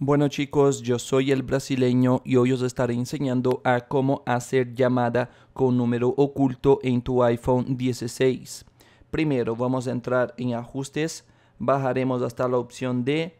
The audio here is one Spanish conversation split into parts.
Bueno chicos, yo soy el brasileño y hoy os estaré enseñando a cómo hacer llamada con número oculto en tu iPhone 16. Primero vamos a entrar en ajustes, bajaremos hasta la opción de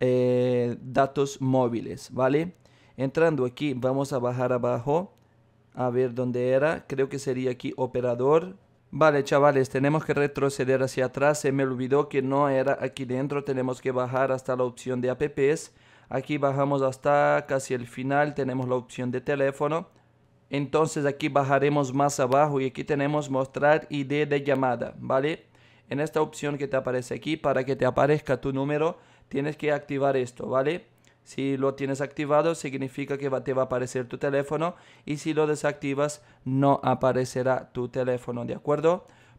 eh, datos móviles, ¿vale? Entrando aquí vamos a bajar abajo, a ver dónde era, creo que sería aquí operador. Vale chavales, tenemos que retroceder hacia atrás, se me olvidó que no era aquí dentro, tenemos que bajar hasta la opción de apps Aquí bajamos hasta casi el final, tenemos la opción de teléfono. Entonces aquí bajaremos más abajo y aquí tenemos mostrar ID de llamada, ¿vale? En esta opción que te aparece aquí, para que te aparezca tu número, tienes que activar esto, ¿vale? Si lo tienes activado, significa que te va a aparecer tu teléfono y si lo desactivas, no aparecerá tu teléfono, ¿de acuerdo?